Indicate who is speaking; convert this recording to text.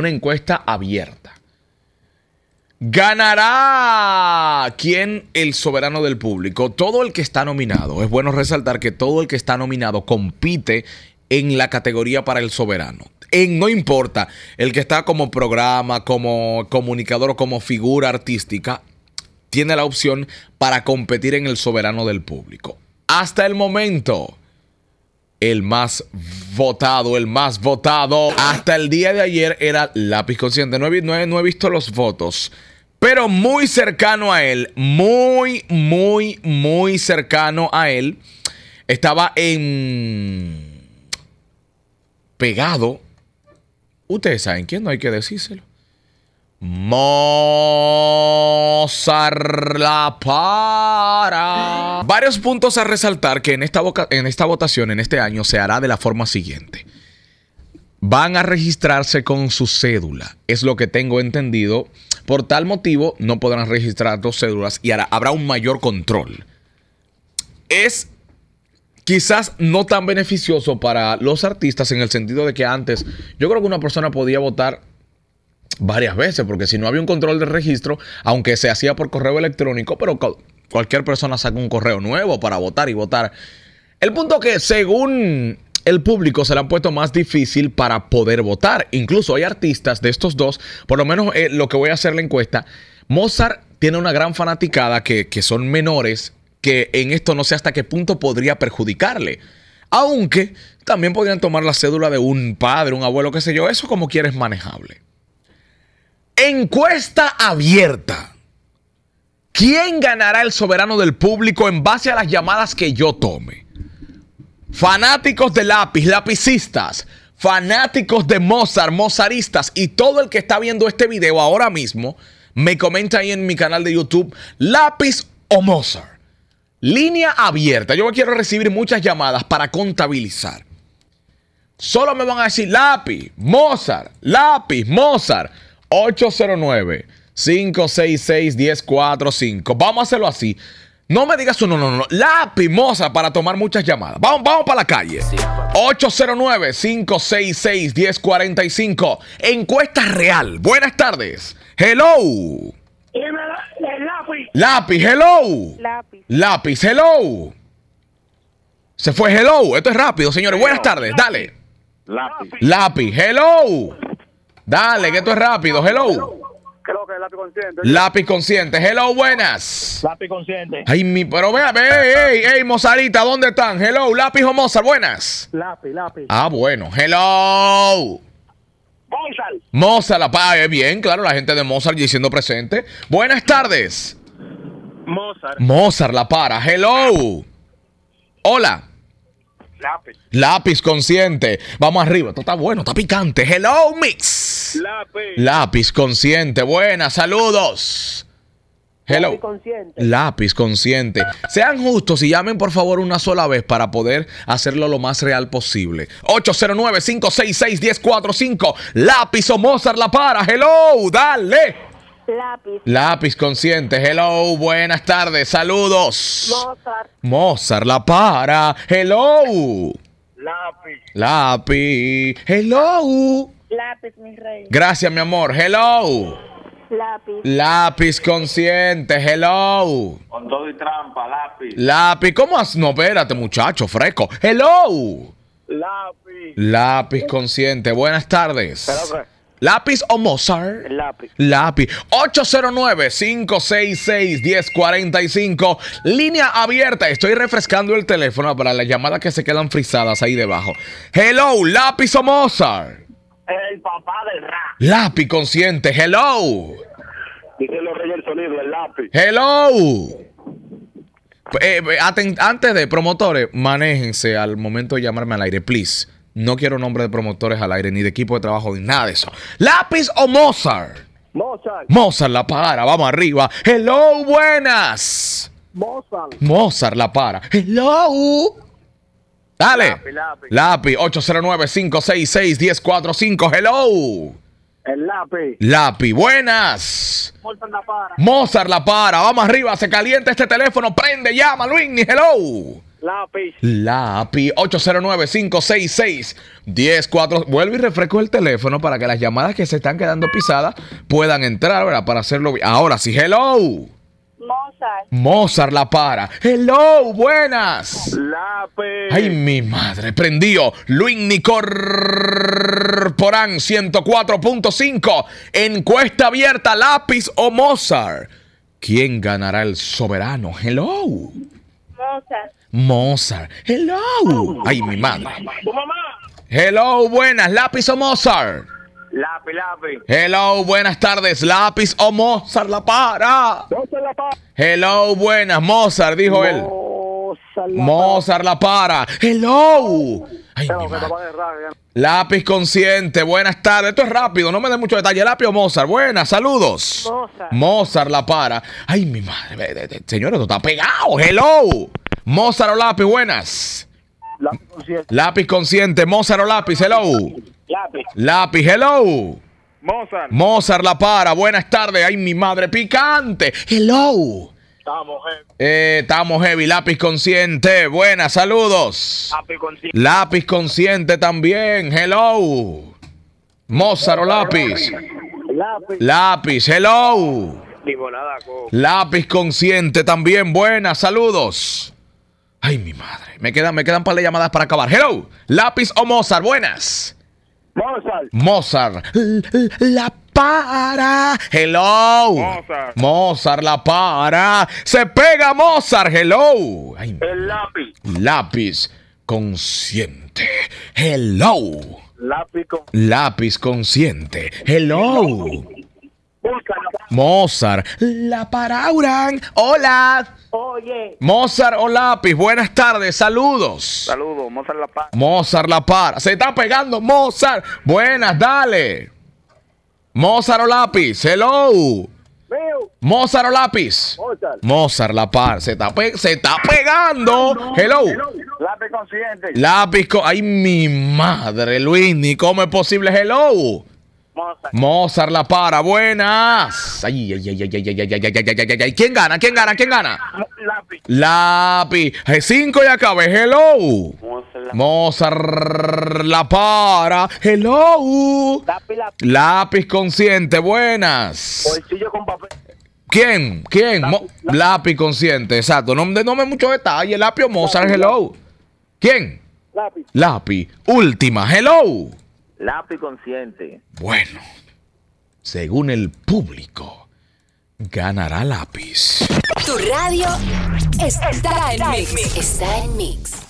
Speaker 1: una encuesta abierta. ¿Ganará quién el soberano del público? Todo el que está nominado. Es bueno resaltar que todo el que está nominado compite en la categoría para el soberano. En, no importa, el que está como programa, como comunicador o como figura artística, tiene la opción para competir en el soberano del público. Hasta el momento, el más votado, el más votado. Hasta el día de ayer era lápiz consciente. No he, visto los votos. Pero muy cercano a él, muy, muy, muy cercano a él, estaba en... pegado. Ustedes saben quién, no hay que decírselo. Mozar la para. Varios puntos a resaltar que en esta, en esta votación, en este año, se hará de la forma siguiente. Van a registrarse con su cédula, es lo que tengo entendido. Por tal motivo, no podrán registrar dos cédulas y ahora habrá un mayor control. Es quizás no tan beneficioso para los artistas en el sentido de que antes yo creo que una persona podía votar varias veces, porque si no había un control de registro, aunque se hacía por correo electrónico, pero cualquier persona saca un correo nuevo para votar y votar. El punto que según el público se le han puesto más difícil para poder votar. Incluso hay artistas de estos dos, por lo menos eh, lo que voy a hacer la encuesta, Mozart tiene una gran fanaticada que, que son menores, que en esto no sé hasta qué punto podría perjudicarle. Aunque también podrían tomar la cédula de un padre, un abuelo, qué sé yo, eso como quieres manejable. Encuesta abierta. ¿Quién ganará el soberano del público en base a las llamadas que yo tome? Fanáticos de lápiz, lapicistas, fanáticos de Mozart, mozaristas y todo el que está viendo este video ahora mismo, me comenta ahí en mi canal de YouTube, lápiz o Mozart. Línea abierta. Yo quiero recibir muchas llamadas para contabilizar. Solo me van a decir lápiz, Mozart, lápiz, Mozart. 809-566-1045. Vamos a hacerlo así. No me digas un no, no, no. La pimosa para tomar muchas llamadas. Vamos, vamos para la calle. 809-566-1045. Encuesta real. Buenas tardes. Hello. Lápiz. hello. Lápiz. hello. Se fue hello. Esto es rápido, señores. Buenas tardes. Dale. Lápiz. Lápiz, hello. Dale, que esto es rápido. Hello. Creo que es lápiz consciente. Lápiz consciente. Hello, buenas. Lápiz consciente. Ay, mi, pero vea, ve, ey, ey, Mozarita, ¿dónde están? Hello, lápiz o Mozart, buenas. Lápiz, lápiz. Ah, bueno. Hello. Mozart. Mozart, la para, eh, bien, claro, la gente de Mozart siendo presente. Buenas tardes. Mozart. Mozart, la para. Hello. Hola. Lápiz. consciente. Vamos arriba. Esto está bueno, está picante. Hello, Mix. Lápiz. consciente. Buenas, saludos. Hello. Lápiz consciente. Lápiz consciente. Sean justos y llamen por favor una sola vez para poder hacerlo lo más real posible. 809-566-1045. Lápiz o Mozart La Para. Hello, dale. Lápiz. Lápiz consciente. Hello, buenas tardes. Saludos. Mozart. Mozart, la para. Hello. Lápiz. Lápiz. Hello. Lápiz, mi rey. Gracias, mi amor. Hello. Lápiz. Lápiz consciente. Hello. Con todo y trampa, lápiz. Lápiz. ¿Cómo has? No, espérate, muchacho, fresco. Hello. Lápiz. Lápiz consciente. Buenas tardes. ¿Lápiz o Mozart? Lápiz. Lápiz. 809-566-1045. Línea abierta. Estoy refrescando el teléfono para las llamadas que se quedan frisadas ahí debajo. Hello, lápiz o Mozart. El papá del rap. Lápiz consciente. Hello. Dice lo el sonido, el lápiz. Hello. Eh, eh antes de promotores, manéjense al momento de llamarme al aire, please. No quiero nombre de promotores al aire, ni de equipo de trabajo, ni nada de eso. ¿Lápiz o Mozart? Mozart. Mozart la para, vamos arriba. Hello, buenas. Mozart. Mozart la para. Hello. Dale. Lápiz. Lápiz, lápiz 809-566-1045. Hello. El lápiz. Lápiz, buenas. Mozart la para. Mozart la para. Vamos arriba, se calienta este teléfono. Prende, llama, Luis. Hello. Lápiz. Lápiz. 809-566-104. Vuelvo y refresco el teléfono para que las llamadas que se están quedando pisadas puedan entrar, ¿verdad? Para hacerlo bien. Ahora sí, hello. Mozart. Mozart la para. Hello, buenas. Lápiz. Ay, mi madre. Prendió. Luis Nicorporán 104.5. Encuesta abierta. Lápiz o Mozart. ¿Quién ganará el soberano? Hello. Mozart. Mozart. Hello. Ay, mi madre. Hello, buenas. Lápiz o Mozart. Lápiz, lápiz. Hello, buenas tardes. Lápiz o Mozart la para. Hello, buenas. Mozart, dijo él. Mozart la para. Hello. Ay, mi madre. Lápiz consciente, buenas tardes. Esto es rápido, no me dé mucho detalle. Lápiz o Mozart, buenas, saludos. Mozart. Mozart la para. Ay, mi madre. Señores, esto está pegado. Hello. Mozart o lápiz, buenas. Lápiz consciente. Lápiz Mozart o lápiz, hello. Lápiz. hello. Mozart. Mozart la para. Buenas tardes. Ay, mi madre picante. Hello. Estamos heavy. Eh, estamos heavy. Lápiz consciente. Buenas, saludos. Lápiz consciente. también. Hello. Mozaro o lápiz. Lápiz. Hello. Lápiz consciente también. Buenas, saludos. Ay, mi madre. Me quedan, me quedan para llamadas para acabar. Hello, lápiz o Mozart, buenas. Mozart. Mozart. La para. Hello. Mozart. Mozart, la para. Se pega Mozart. Hello. el lápiz. Lápiz consciente. Hello. Lápiz, consciente. Hello. Mozart. Mozart. La parauran. Hola. Oye. Mozart o lápiz, buenas tardes, saludos. Saludos, Mozart La Par. Mozart La Par. Se está pegando Mozart. Buenas, dale. Mozart o lápiz, hello. Mozart o lápiz. Mozart. La Par. Se está, pegando. Hello. Lápiz consciente. Lápiz. Ay, mi madre, Luis, ni cómo es posible. Hello. Mozart. la para, buenas. Ay, ay, ay, ay, ay, ay, ay, ay, ay, ay, ay, ay. ¿Quién gana? ¿Quién gana? ¿Quién gana? Lápiz. Lápiz. G5 y acabe. Hello. Mozart la para. Hello. Lápiz, consciente, buenas. Bolsillo con papel. ¿Quién? ¿Quién? Lápiz, consciente, exacto. No, no me mucho detalle. Lápiz o Mozart, hello. ¿Quién? Lápiz. Lápiz. Última, hello. Lápiz consciente. Bueno, según el público, ganará lápiz. Tu radio está, en mix. Está en mix.